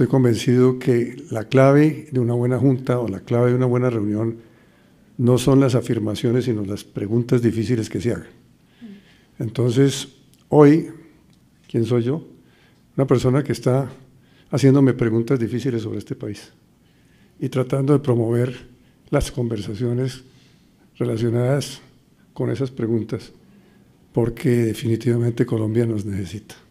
Estoy convencido que la clave de una buena junta o la clave de una buena reunión no son las afirmaciones, sino las preguntas difíciles que se hagan. Entonces, hoy, ¿quién soy yo? Una persona que está haciéndome preguntas difíciles sobre este país y tratando de promover las conversaciones relacionadas con esas preguntas, porque definitivamente Colombia nos necesita.